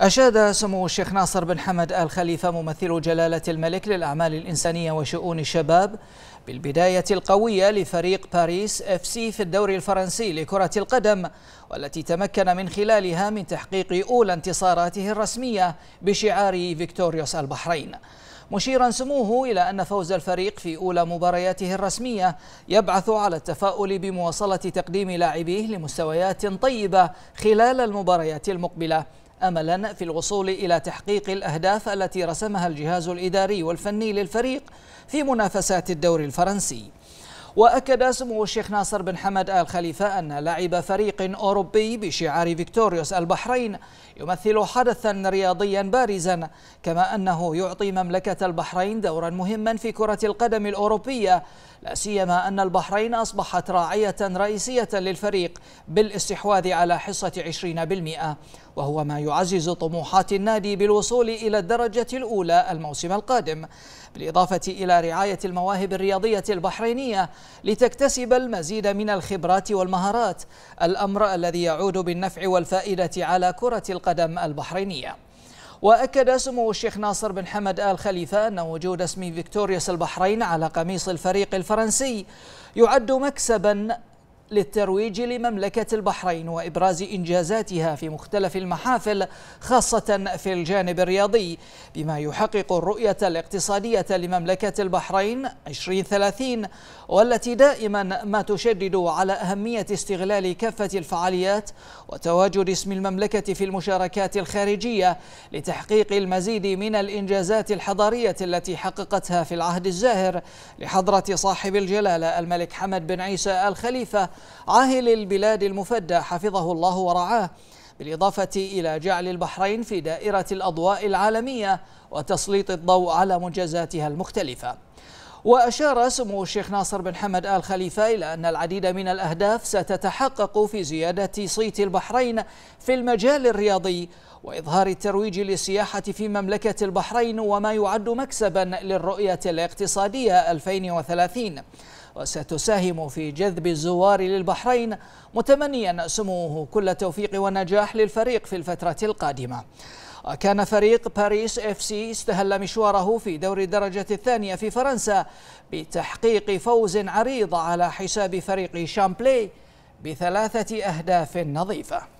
أشاد سمو الشيخ ناصر بن حمد آل خليفة ممثل جلالة الملك للأعمال الإنسانية وشؤون الشباب بالبداية القوية لفريق باريس اف سي في الدوري الفرنسي لكرة القدم والتي تمكن من خلالها من تحقيق أولى انتصاراته الرسمية بشعار فيكتوريوس البحرين مشيرا سموه إلى أن فوز الفريق في أولى مبارياته الرسمية يبعث على التفاؤل بمواصلة تقديم لاعبيه لمستويات طيبة خلال المباريات المقبلة املا في الوصول الى تحقيق الاهداف التي رسمها الجهاز الاداري والفني للفريق في منافسات الدوري الفرنسي وأكد سمو الشيخ ناصر بن حمد آل خليفة أن لاعب فريق أوروبي بشعار فيكتوريوس البحرين يمثل حدثا رياضيا بارزا كما أنه يعطي مملكة البحرين دورا مهما في كرة القدم الأوروبية لا سيما أن البحرين أصبحت راعية رئيسية للفريق بالاستحواذ على حصة 20% وهو ما يعزز طموحات النادي بالوصول إلى الدرجة الأولى الموسم القادم بالإضافة إلى رعاية المواهب الرياضية البحرينية لتكتسب المزيد من الخبرات والمهارات الأمر الذي يعود بالنفع والفائدة على كرة القدم البحرينية وأكد سمو الشيخ ناصر بن حمد آل خليفة أن وجود اسم فيكتوريوس البحرين على قميص الفريق الفرنسي يعد مكسبا للترويج لمملكة البحرين وإبراز إنجازاتها في مختلف المحافل خاصة في الجانب الرياضي بما يحقق الرؤية الاقتصادية لمملكة البحرين 2030 والتي دائما ما تشدد على أهمية استغلال كافة الفعاليات وتواجد اسم المملكة في المشاركات الخارجية لتحقيق المزيد من الإنجازات الحضارية التي حققتها في العهد الزاهر لحضرة صاحب الجلالة الملك حمد بن عيسى الخليفة عاهل البلاد المفدى حفظه الله ورعاه بالإضافة إلى جعل البحرين في دائرة الأضواء العالمية وتسليط الضوء على منجزاتها المختلفة وأشار سمو الشيخ ناصر بن حمد آل خليفة إلى أن العديد من الأهداف ستتحقق في زيادة صيت البحرين في المجال الرياضي وإظهار الترويج للسياحة في مملكة البحرين وما يعد مكسبا للرؤية الاقتصادية 2030 وستساهم في جذب الزوار للبحرين متمنيا سموه كل التوفيق والنجاح للفريق في الفترة القادمة وكان فريق باريس اف سي استهل مشواره في دور الدرجة الثانية في فرنسا بتحقيق فوز عريض على حساب فريق شامبلي بثلاثة أهداف نظيفة